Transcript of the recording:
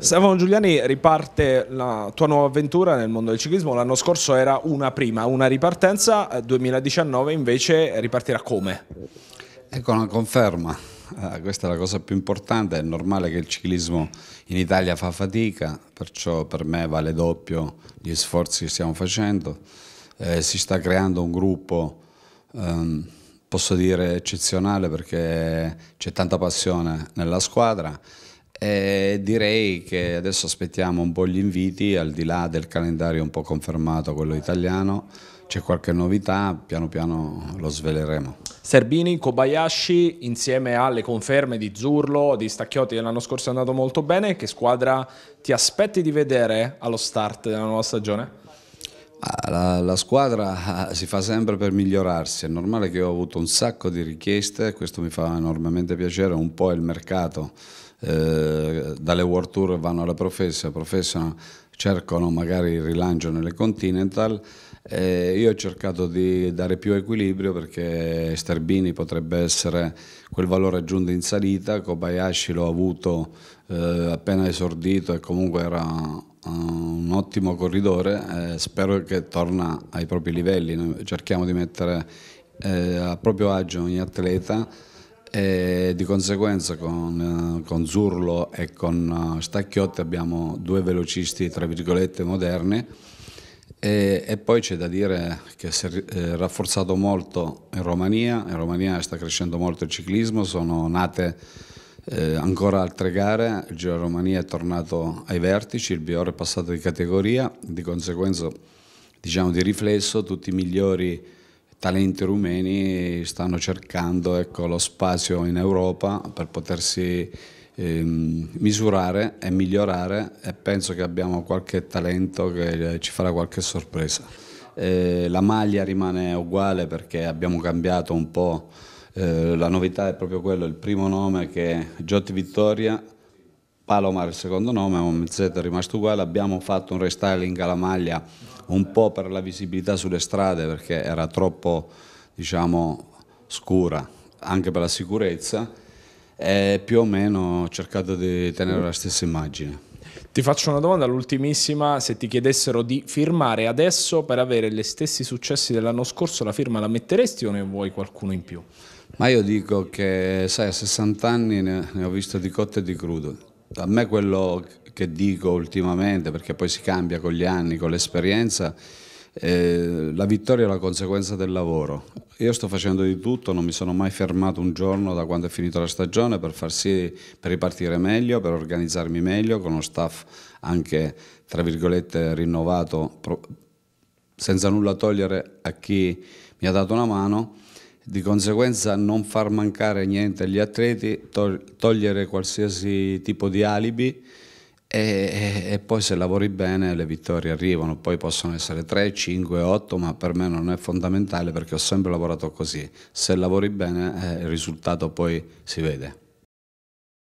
Stefano Giuliani, riparte la tua nuova avventura nel mondo del ciclismo. L'anno scorso era una prima, una ripartenza, 2019 eh, invece ripartirà come? Ecco una conferma, eh, questa è la cosa più importante, è normale che il ciclismo in Italia fa fatica, perciò per me vale doppio gli sforzi che stiamo facendo, eh, si sta creando un gruppo, ehm, posso dire eccezionale perché c'è tanta passione nella squadra, e direi che adesso aspettiamo un po' gli inviti, al di là del calendario un po' confermato, quello italiano, c'è qualche novità, piano piano lo sveleremo. Serbini, Kobayashi, insieme alle conferme di Zurlo, di Stacchiotti l'anno scorso è andato molto bene, che squadra ti aspetti di vedere allo start della nuova stagione? Ah, la, la, squadra ah, si fa sempre per migliorarsi, è normale che io ho avuto un sacco di richieste, questo mi fa enormemente piacere, un po' il mercato eh, dalle World Tour vanno alla Professa, Professional cercano magari il rilancio nelle Continental. Eh, io ho cercato di dare più equilibrio perché Sterbini potrebbe essere quel valore aggiunto in salita, Kobayashi l'ho avuto eh, appena esordito e comunque era eh, un ottimo corridore, eh, spero che torna ai propri livelli, Noi cerchiamo di mettere eh, a proprio agio ogni atleta e di conseguenza con, eh, con Zurlo e con eh, Stacchiotti abbiamo due velocisti tra virgolette moderni e, e, poi c'è da dire che si è eh, rafforzato molto in Romania, in Romania sta crescendo molto il ciclismo, sono nate eh, ancora altre gare, il Giro Romania è tornato ai vertici, il Bior è passato di categoria, di conseguenza diciamo di riflesso tutti i migliori talenti rumeni stanno cercando ecco, lo spazio in Europa per potersi eh, misurare e migliorare e penso che abbiamo qualche talento che ci farà qualche sorpresa. Eh, la maglia rimane uguale perché abbiamo cambiato un po', eh, la novità è proprio quello, il primo nome che è Giotti Vittoria Palomar è il secondo nome, Mezzetto è rimasto uguale, abbiamo fatto un restyling alla maglia un po' per la visibilità sulle strade perché era troppo diciamo, scura anche per la sicurezza e più o meno ho cercato di tenere la stessa immagine. Ti faccio una domanda, l'ultimissima, se ti chiedessero di firmare adesso per avere gli stessi successi dell'anno scorso, la firma la metteresti o ne vuoi qualcuno in più? Ma io dico che, sai, a 60 anni ne, ho visto di cotto e di crudo, a me quello che dico ultimamente, perché poi si cambia con gli anni, con l'esperienza, eh, la vittoria è la conseguenza del lavoro. Io sto facendo di tutto, non mi sono mai fermato un giorno da quando è finita la stagione per, farsi, per ripartire meglio, per organizzarmi meglio, con uno staff anche, tra virgolette, rinnovato, senza nulla togliere a chi mi ha dato una mano di conseguenza non far mancare niente agli atleti, togliere qualsiasi tipo di alibi e, e, poi se lavori bene le vittorie arrivano, poi possono essere 3, 5, 8, ma per me non è fondamentale perché ho sempre lavorato così, se lavori bene eh, il risultato poi si vede.